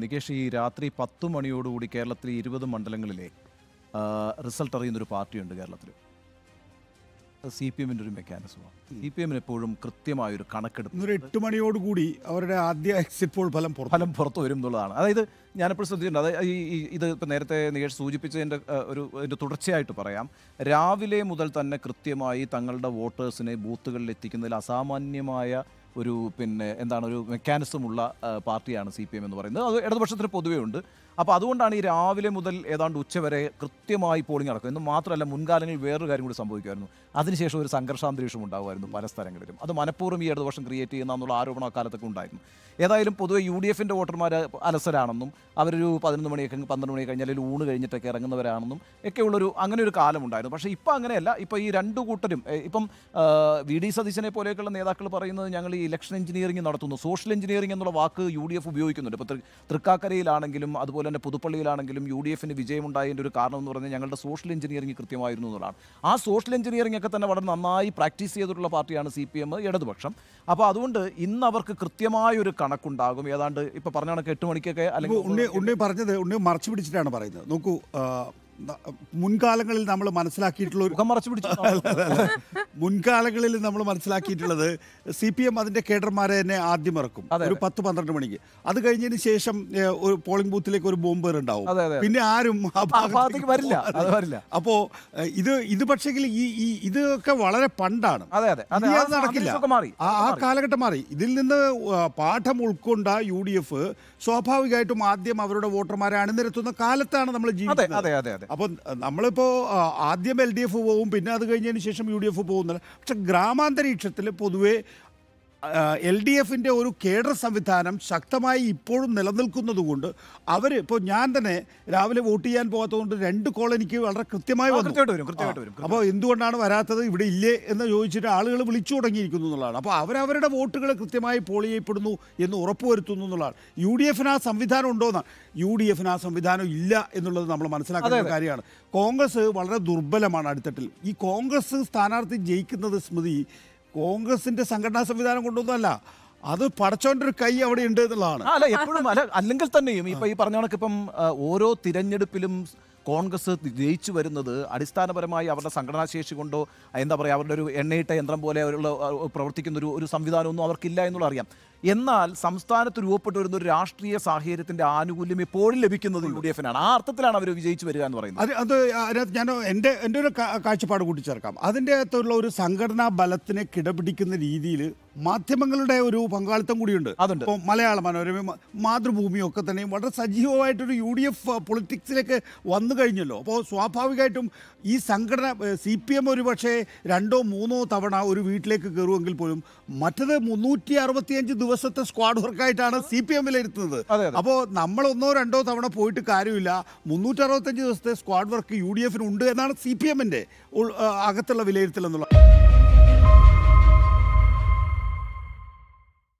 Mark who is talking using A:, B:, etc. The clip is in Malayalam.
A: നികേഷ് ഈ രാത്രി പത്ത് മണിയോടുകൂടി കേരളത്തിലെ ഇരുപത് മണ്ഡലങ്ങളിലെ റിസൾട്ട് അറിയുന്നൊരു പാർട്ടിയുണ്ട് കേരളത്തിൽ സി പി എമ്മിൻ്റെ ഒരു മെക്കാനിസമാണ് സി പി എമ്മിന് എപ്പോഴും കൃത്യമായൊരു കണക്കെടുപ്പ് ഒരു എട്ട്
B: മണിയോടുകൂടി അവരുടെ ആദ്യ എക്സിറ്റ് പോൾ ഫലം ഫലം പുറത്തു
A: വരും എന്നുള്ളതാണ് അതായത് ഞാനെപ്പോഴും ശ്രദ്ധിച്ചിട്ടുണ്ട് അതായത് ഈ ഇത് ഇപ്പം നേരത്തെ നികേഷ് സൂചിപ്പിച്ചതിൻ്റെ ഒരു ഇതിൻ്റെ തുടർച്ചയായിട്ട് പറയാം രാവിലെ മുതൽ തന്നെ കൃത്യമായി തങ്ങളുടെ വോട്ടേഴ്സിനെ ബൂത്തുകളിൽ എത്തിക്കുന്നതിൽ അസാമാന്യമായ ഒരു പിന്നെ എന്താണ് ഒരു മെക്കാനിസമുള്ള പാർട്ടിയാണ് സി പി എം എന്ന് പറയുന്നത് അത് ഇടതുപക്ഷത്തിന് പൊതുവേ ഉണ്ട് അപ്പോൾ അതുകൊണ്ടാണ് ഈ രാവിലെ മുതൽ ഏതാണ്ട് ഉച്ചവരെ കൃത്യമായി പോളിംഗ് നടക്കുക എന്ന് മാത്രമല്ല മുൻകാലങ്ങളിൽ വേറൊരു കാര്യം കൂടി സംഭവിക്കുമായിരുന്നു അതിനുശേഷം ഒരു സംഘർഷാന്തരീക്ഷം ഉണ്ടാകുമായിരുന്നു പല സ്ഥലങ്ങളിലും അത് മനഃപൂർവ്വം ഈ ഇടതുപക്ഷം ക്രിയേറ്റ് ചെയ്യുന്ന എന്നുള്ള ആരോപണം അക്കാലത്തൊക്കെ ഉണ്ടായിരുന്നു ഏതായാലും പൊതുവെ യു ഡി എഫിൻ്റെ വോട്ടർമാർ അലസരാണെന്നും അവരൊരു പതിനൊന്ന് മണിയൊക്കെ പന്ത്രണ്ട് മണി കഴിഞ്ഞാൽ അല്ലെങ്കിൽ ഊണ് കഴിഞ്ഞിട്ടൊക്കെ ഇറങ്ങുന്നവരാണെന്നും ഒക്കെയുള്ളൊരു അങ്ങനെ ഒരു കാലമുണ്ടായിരുന്നു പക്ഷേ ഇപ്പോൾ അങ്ങനെയല്ല ഇപ്പോൾ ഈ രണ്ടു കൂട്ടരും ഇപ്പം വി ഡി സതീശനെ പോലെയൊക്കെയുള്ള നേതാക്കൾ പറയുന്നത് ഞങ്ങൾ ഈ ഇലക്ഷൻ എഞ്ചിനീയറിംഗ് നടത്തുന്നു സോഷ്യൽ എഞ്ചിനീയറിംഗ് എന്നുള്ള വാക്ക് യു ഡി എഫ് ഉപയോഗിക്കുന്നുണ്ട് ഇപ്പോൾ തൃക്കാക്കരയിലാണെങ്കിലും അതുപോലെ തന്നെ പുതുപ്പള്ളിയിലാണെങ്കിലും യു ഡി എഫിന് വിജയമുണ്ടായതിൻ്റെ ഒരു കാരണം എന്ന് പറഞ്ഞാൽ ഞങ്ങളുടെ സോഷ്യൽ എഞ്ചിനീയറിംഗ് കൃത്യമായിരുന്നു എന്നുള്ളതാണ് ആ സോഷ്യൽ എഞ്ചിനീയറിംഗ് ഒക്കെ തന്നെ വളരെ നന്നായി പ്രാക്ടീസ് ചെയ്തിട്ടുള്ള പാർട്ടിയാണ് സി പി എം ഇടതുപക്ഷം അപ്പോൾ അതുകൊണ്ട് ഇന്ന് അവർക്ക് കൃത്യമായൊരു കണക്കുണ്ടാകും ഏതാണ്ട് ഇപ്പോൾ പറഞ്ഞ കണക്ക് എട്ട് മണിക്കൊക്കെ അല്ലെങ്കിൽ
B: ഉണ്ണി പറഞ്ഞത് ഉണ്ണി മറച്ചു പിടിച്ചിട്ടാണ് പറയുന്നത് നോക്കൂ മുൻകാലങ്ങളിൽ നമ്മൾ മനസ്സിലാക്കിയിട്ടുള്ള ഒരു മുൻകാലങ്ങളിൽ നമ്മൾ മനസ്സിലാക്കിയിട്ടുള്ളത് സി പി എം അതിൻ്റെ കേഡർമാരെ തന്നെ ആദ്യം ഇറക്കും ഒരു പത്ത് പന്ത്രണ്ട് മണിക്ക് അത് കഴിഞ്ഞതിന് ശേഷം ഒരു പോളിംഗ് ബൂത്തിലേക്ക് ഒരു ബോംബ് ഉണ്ടാവും പിന്നെ ആരും വരില്ല അപ്പോ ഇത് ഇത് പക്ഷേങ്കിൽ ഈ ഇതൊക്കെ വളരെ പണ്ടാണ് നടക്കില്ല ആ കാലഘട്ടം മാറി ഇതിൽ നിന്ന് പാഠം ഉൾക്കൊണ്ട യു ഡി എഫ് സ്വാഭാവികമായിട്ടും ആദ്യം അവരുടെ വോട്ടർമാരെ അണിനിരത്തുന്ന കാലത്താണ് നമ്മൾ ജീവിക്കുന്നത് അതെ അതെ അതെ അപ്പോൾ നമ്മളിപ്പോൾ ആദ്യം എൽ ഡി എഫ് പോവും പിന്നെ അത് കഴിഞ്ഞതിന് ശേഷം യു ഡി എഫ് പോകുന്നില്ല പക്ഷെ ഗ്രാമാന്തരീക്ഷത്തിൽ പൊതുവേ എൽ ഡി എഫിൻ്റെ ഒരു കേഡർ സംവിധാനം ശക്തമായി ഇപ്പോഴും നിലനിൽക്കുന്നതുകൊണ്ട് അവർ ഇപ്പോൾ ഞാൻ തന്നെ രാവിലെ വോട്ട് ചെയ്യാൻ പോകാത്തതുകൊണ്ട് രണ്ട് കോൾ എനിക്ക് വളരെ കൃത്യമായി വന്നു അപ്പോൾ എന്തുകൊണ്ടാണ് വരാത്തത് ഇവിടെ ഇല്ലേ എന്ന് ചോദിച്ചിട്ട് ആളുകൾ വിളിച്ചു തുടങ്ങിയിരിക്കുന്നു എന്നുള്ളതാണ് അപ്പോൾ അവരവരുടെ വോട്ടുകൾ കൃത്യമായി പോൾ ചെയ്യപ്പെടുന്നു എന്ന് ഉറപ്പുവരുത്തുന്നു എന്നുള്ളതാണ് യു ഡി എഫിന് ആ സംവിധാനം ഉണ്ടോയെന്നാണ് യു ഡി എഫിന് ആ സംവിധാനം ഇല്ല എന്നുള്ളത് നമ്മൾ മനസ്സിലാക്കുന്ന കാര്യമാണ് കോൺഗ്രസ് വളരെ ദുർബലമാണ് അടുത്തട്ടിൽ ഈ കോൺഗ്രസ് സ്ഥാനാർത്ഥി ജയിക്കുന്നത് സ്മൃതി കോൺഗ്രസിന്റെ സംഘടനാ സംവിധാനം കൊണ്ടൊന്നുമല്ല അത് പടച്ചോൻ്റെ ഒരു കൈ അവിടെ ഉണ്ട് എന്നുള്ളതാണ് അല്ല
A: എപ്പോഴും അല്ല അല്ലെങ്കിൽ തന്നെയും ഇപ്പൊ ഈ പറഞ്ഞ കണക്ക് ഇപ്പം ഓരോ തിരഞ്ഞെടുപ്പിലും കോൺഗ്രസ് ജയിച്ചു വരുന്നത് അടിസ്ഥാനപരമായി അവരുടെ സംഘടനാശേഷി കൊണ്ടോ എന്താ പറയുക അവരുടെ ഒരു എണ്ണയിട്ട യന്ത്രം പോലെ അവരുള്ള പ്രവർത്തിക്കുന്ന ഒരു ഒരു സംവിധാനമൊന്നും അവർക്കില്ല എന്നുള്ള അറിയാം എന്നാൽ സംസ്ഥാനത്ത് രൂപപ്പെട്ടു വരുന്ന ഒരു രാഷ്ട്രീയ സാഹചര്യത്തിന്റെ ആനുകൂല്യം ഇപ്പോഴും ലഭിക്കുന്നത് യു ഡി എഫിനാണ് ആ അർത്ഥത്തിലാണ് അവർ വിജയിച്ചു വരിക എന്ന് പറയുന്നത് അത് അത് അതിനകത്ത് ഞാൻ എൻ്റെ
B: എൻ്റെ ഒരു കാഴ്ചപ്പാട് കൂട്ടിച്ചേർക്കാം അതിൻ്റെ അകത്തുള്ള ഒരു സംഘടനാ ബലത്തിനെ കിടപിടിക്കുന്ന രീതിയിൽ മാധ്യമങ്ങളുടെ ഒരു പങ്കാളിത്തം കൂടിയുണ്ട് അതുണ്ട് ഇപ്പോൾ മലയാള മനോരമ മാതൃഭൂമിയൊക്കെ തന്നെയും വളരെ സജീവമായിട്ടൊരു യു ഡി എഫ് പൊളിറ്റിക്സിലേക്ക് വന്നു കഴിഞ്ഞല്ലോ അപ്പോൾ സ്വാഭാവികമായിട്ടും ഈ സംഘടന സി പി എം ഒരു പക്ഷേ രണ്ടോ മൂന്നോ തവണ ഒരു വീട്ടിലേക്ക് കയറുമെങ്കിൽ പോലും മറ്റത് മുന്നൂറ്റി അറുപത്തിയഞ്ച് ദിവസത്തെ സ്ക്വാഡ് വർക്കായിട്ടാണ് സി പി എമ്മിൽ ഇരുത്തുന്നത് അപ്പോൾ നമ്മൾ ഒന്നോ രണ്ടോ തവണ പോയിട്ട് കാര്യമില്ല മുന്നൂറ്റി അറുപത്തഞ്ച് ദിവസത്തെ സ്ക്വാഡ് വർക്ക് യു ഡി എഫിനുണ്ട് എന്നാണ് സി പി എമ്മിൻ്റെ അകത്തുള്ള വിലയിരുത്തൽ എന്നുള്ളത്